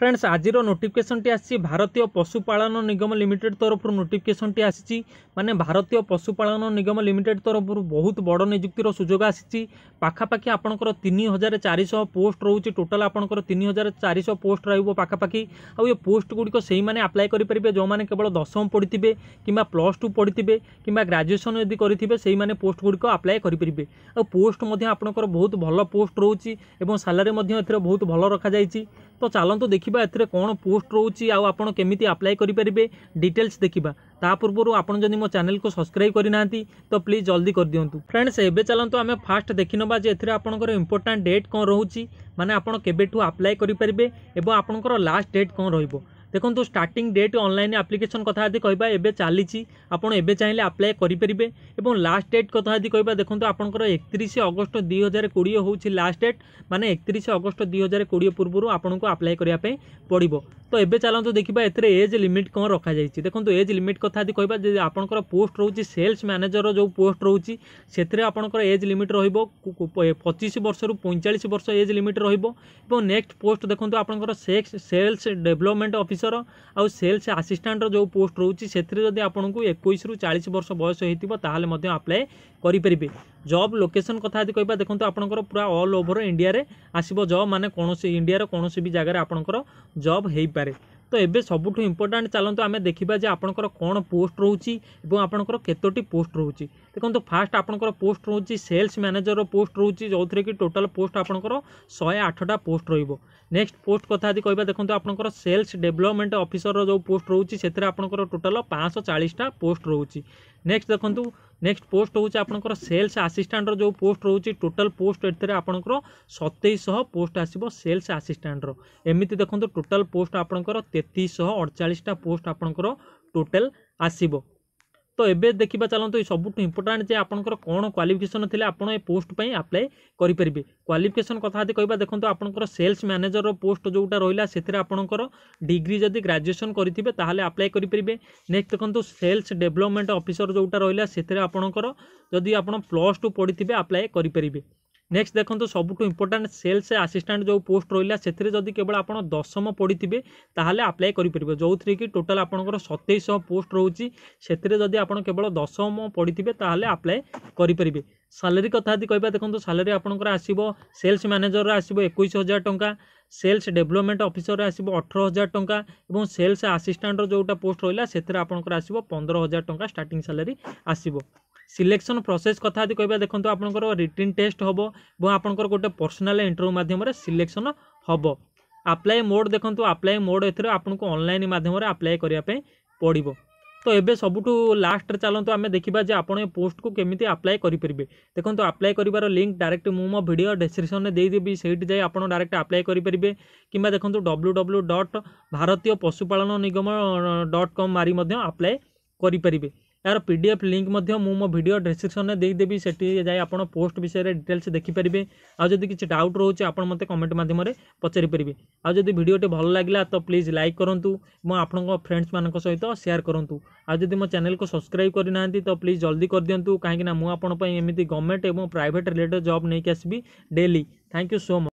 friends আজির নোটিফিকেসনটি আসছে ভারতীয় পশুপালন নিগম লিমিটেড তরফ নোটিফিকেসনটি আসছে মানে ভারতীয় পশুপালন নিগম লিমিটেড তরফ বহুত বড় নিযুক্তির সুযোগ আসছে পাখাপাখি আপনার তিন হাজার চারিশ পোস্ট রয়েছে টোটাল আপনার তিন হাজার চারিশ পোস্ট রহব পাখাপাখি আউ এ পোস্ট গুড়ি সেই মানে আপ্লাই করে পারে যে কেবল দশম পড়িথে কিংবা প্লস টু পড়িথে কিংবা গ্রাজুয়েসন যদি করে সেই মানে পোস্ট গুড়ি আপ্লাই করে পারে আ পোস্ট আপনার বহুত ভাল পোস্ট রয়েছে এবং স্যালারি এর বহুত ভাল রখাযাই ତ ଚାଲନ୍ତୁ ଦେଖିବା ଏଥିରେ କ'ଣ ପୋଷ୍ଟ ରହୁଛି ଆଉ ଆପଣ କେମିତି ଆପ୍ଲାଏ କରିପାରିବେ ଡିଟେଲ୍ସ ଦେଖିବା ତା ପୂର୍ବରୁ ଆପଣ ଯଦି ମୋ ଚ୍ୟାନେଲକୁ ସବସ୍କ୍ରାଇବ୍ କରିନାହାନ୍ତି ତ ପ୍ଲିଜ୍ ଜଲ୍ଦି କରିଦିଅନ୍ତୁ ଫ୍ରେଣ୍ଡସ୍ ଏବେ ଚାଲନ୍ତୁ ଆମେ ଫାଷ୍ଟ ଦେଖିନେବା ଯେ ଏଥିରେ ଆପଣଙ୍କର ଇମ୍ପୋର୍ଟାଣ୍ଟ ଡେଟ୍ କ'ଣ ରହୁଛି ମାନେ ଆପଣ କେବେଠୁ ଆପ୍ଲାଏ କରିପାରିବେ ଏବଂ ଆପଣଙ୍କର ଲାଷ୍ଟ ଡେଟ୍ କ'ଣ ରହିବ ଦେଖନ୍ତୁ ଷ୍ଟାର୍ଟିଂ ଡେଟ୍ ଅନଲାଇନ୍ ଆପ୍ଲିକେସନ୍ କଥା ଯଦି କହିବା ଏବେ ଚାଲିଛି ଆପଣ ଏବେ ଚାହିଁଲେ ଆପ୍ଲାଏ କରିପାରିବେ ଏବଂ ଲାଷ୍ଟ ଡେଟ୍ କଥା ଯଦି କହିବା ଦେଖନ୍ତୁ ଆପଣଙ୍କର ଏକତିରିଶ ଅଗଷ୍ଟ ଦୁଇ ହଜାର କୋଡ଼ିଏ ହେଉଛି ଲାଷ୍ଟ ଡେଟ୍ ମାନେ ଏକତିରିଶ ଅଗଷ୍ଟ ଦୁଇ ହଜାର କୋଡ଼ିଏ ପୂର୍ବରୁ ଆପଣଙ୍କୁ ଆପ୍ଲାଏ କରିବା ପାଇଁ ପଡ଼ିବ তো ଏବେ ଚାଲନ୍ତୁ ଦେଖିବା ଏଥିରେ ଏଜ୍ ଲିମିଟ୍ କ'ଣ ରଖାଯାଇଛି ଦେଖନ୍ତୁ ଏଜ୍ ଲିମିଟ୍ କଥା ଯଦି କହିବା ଯଦି ଆପଣଙ୍କର ପୋଷ୍ଟ ରହୁଛି ସେଲ୍ସ ମ୍ୟାନେଜରର ଯେଉଁ ପୋଷ୍ଟ ରହୁଛି ସେଥିରେ ଆପଣଙ୍କର ଏଜ୍ ଲିମିଟ୍ ରହିବ ପଚିଶ ବର୍ଷରୁ ପଇଁଚାଳିଶ ବର୍ଷ ଏଜ୍ ଲିମିଟ୍ ରହିବ ଏବଂ ନେକ୍ସଟ ପୋଷ୍ଟ ଦେଖନ୍ତୁ ଆପଣଙ୍କର ସେକ୍ସ ସେଲ୍ସ ଡେଭଲପମେଣ୍ଟ ଅଫିସର ଆଉ ସେଲ୍ସ ଆସିଷ୍ଟାଣ୍ଟର ଯେଉଁ ପୋଷ୍ଟ ରହୁଛି ସେଥିରେ ଯଦି ଆପଣଙ୍କୁ ଏକୋଇଶରୁ ଚାଳିଶ ବର୍ଷ ବୟସ ହେଇଥିବ ତାହେଲେ ମଧ୍ୟ ଆପ୍ଲାଏ କରିପାରିବେ জব লোକେସନ୍ କଥା ଯଦି କହିବା ଦେଖନ୍ତୁ ଆପଣଙ୍କର ପୁରା ଅଲ୍ ଓଭର୍ ଇଣ୍ଡିଆରେ ଆସିବ ଜବ୍ ମାନେ କୌଣସି ଇଣ୍ଡିଆର କୌଣସି ବି ଜାଗାରେ ଆପଣଙ୍କର ଜବ୍ ହେଇପାରେ ତ ଏବେ ସବୁଠୁ ଇମ୍ପୋର୍ଟାଣ୍ଟ ଚାଲନ୍ତୁ ଆମେ ଦେଖିବା ଯେ ଆପଣଙ୍କର କ'ଣ ପୋଷ୍ଟ ରହୁଛି ଏବଂ ଆପଣଙ୍କର କେତୋଟି ପୋଷ୍ଟ ରହୁଛି ଦେଖନ୍ତୁ ଫାଷ୍ଟ ଆପଣଙ୍କର ପୋଷ୍ଟ ରହୁଛି ସେଲ୍ସ ମ୍ୟାନେଜରର ପୋଷ୍ଟ ରହୁଛି ଯେଉଁଥିରେ କି ଟୋଟାଲ୍ ପୋଷ୍ଟ ଆପଣଙ୍କର ଶହେ ଆଠଟା ପୋଷ୍ଟ ରହିବ ନେକ୍ସଟ ପୋଷ୍ଟ କଥା ଯଦି କହିବା ଦେଖନ୍ତୁ ଆପଣଙ୍କର ସେଲ୍ସ ଡେଭଲପମେଣ୍ଟ ଅଫିସରର ଯେଉଁ ପୋଷ୍ଟ ରହୁଛି ସେଥିରେ ଆପଣଙ୍କର ଟୋଟାଲ୍ ପାଞ୍ଚଶହ ଚାଳିଶଟା ପୋଷ୍ଟ ରହୁଛି নেক্সট দেখুন নেক্সট পোস্ট হচ্ছে আপনার সেলস আসিষ্টাটর যে পোস্ট রয়েছে টোটাল পোস্ট এর আপনার সতেইশহ পোস্ট আসব সেলস আসিষ্টাটর এমিতি দেখুন টোটাল পোস্ট আপনার তেত্রিশহ অড়চাশটা পোস্ট আপনার টোটাল আসব তো ଏବେ ଦେଖିବା ଚାଲନ୍ତୁ ଏଇ ସବୁଠୁ ଇମ୍ପୋର୍ଟାଣ୍ଟ ଯେ ଆପଣଙ୍କର କ'ଣ କ୍ୱାଲିଫିକେସନ୍ ଥିଲେ ଆପଣ ଏ ପୋଷ୍ଟ ପାଇଁ ଆପ୍ଲାଏ କରିପାରିବେ କ୍ୱାଲିଫିକେସନ୍ କଥା ଯଦି କହିବା ଦେଖନ୍ତୁ ଆପଣଙ୍କର ସେଲ୍ସ ମ୍ୟାନେଜରର ପୋଷ୍ଟ ଯେଉଁଟା ରହିଲା ସେଥିରେ ଆପଣଙ୍କର ଡିଗ୍ରୀ ଯଦି ଗ୍ରାଜୁଏସନ୍ କରିଥିବେ ତାହେଲେ ଆପ୍ଲାଏ କରିପାରିବେ ନେକ୍ସଟ ଦେଖନ୍ତୁ ସେଲ୍ସ ଡେଭଲପମେଣ୍ଟ ଅଫିସର ଯେଉଁଟା ରହିଲା ସେଥିରେ ଆପଣଙ୍କର ଯଦି ଆପଣ ପ୍ଲସ୍ ଟୁ ପଢ଼ିଥିବେ ଆପ୍ଲାଏ କରିପାରିବେ নেক্সট দেখন্তু ସବୁଠୁ ଇମ୍ପୋର୍ଟାଣ୍ଟ ସେଲ୍ସ ଆସିଷ୍ଟାଣ୍ଟ ଯେଉଁ ପୋଷ୍ଟ ରହିଲା ସେଥିରେ ଯଦି କେବଳ ଆପଣ ଦଶମ ପଢ଼ିଥିବେ ତାହେଲେ ଆପ୍ଲାଏ କରିପାରିବେ ଯେଉଁଥିରେ କି ଟୋଟାଲ୍ ଆପଣଙ୍କର ସତେଇଶହ ପୋଷ୍ଟ ରହୁଛି ସେଥିରେ ଯଦି ଆପଣ କେବଳ ଦଶମ ପଢ଼ିଥିବେ ତାହେଲେ ଆପ୍ଲାଏ କରିପାରିବେ ସାଲାରୀ କଥା ଯଦି କହିବା ଦେଖନ୍ତୁ ସାଲାରୀ ଆପଣଙ୍କର ଆସିବ ସେଲ୍ସ ମ୍ୟାନେଜରର ଆସିବ ଏକୋଇଶ ହଜାର ଟଙ୍କା সেলস ডেভেলপমেন্ট অফিসরে আসব অঠর হাজার টাকা এবং সেলস আসিষ্টাটর যেটা পোস্ট রহলা সেতরে আপনার আসব পনেরো হাজার টাকা স্টার্টিং স্যালারি আসব সিলেকশন প্রসেস কথা যদি কহবা দেখুন আপনার রিটিন টেস্ট হব এবং আপনার গোটে পর্সনাল ইন্টরভিউ মাধ্যমে সিলেকশন হব আপ্লাই মোড দেখুন আপ্লাই মোড এর আপনার অনলাইন মাধ্যমে আপ্লাই করা পড়ব তো এবে সবুঠু লাস্টরে চালু আমি দেখা যে আপনার পোস্ট কু কমিটি আপ্লাই করে পেবে দেখুন আপ্লাই করবার লিঙ্ক ডাইরেক্ট মু মো ভিডিও ডেসক্রিপশনে দিয়েদেবি সেইটি যাই আপনার ডাইরেক্ট আপ্লাই করে পেবে কিংবা দেখুন ডব্লু ডব্লু ডট ভারতীয় পশুপালন নিগম ডট কম মারি আপ্লাই করে পেবে यार पी डी एफ लिंक मो भिड डिस्क्रिप्सन में देदेवि से जाए आप पोस्ट विषय में डिटेल्स देखिपारे आदि किसी डाउट रोचे आप मत कमेंट मध्यम पचारिपारे आदि भिडटे भल लगे तो प्लीज लाइक करूँ और आपंक फ्रेंड्स मान सहित सेयार करूँ आदि मो चैनल को सब्सक्राइब करना तो प्लीज जल्दी कर दिंतु कहीं मुझे गवर्नमेंट और प्राइट रिलेटेड जब नहीं आसबी डेली थैंक यू सो मच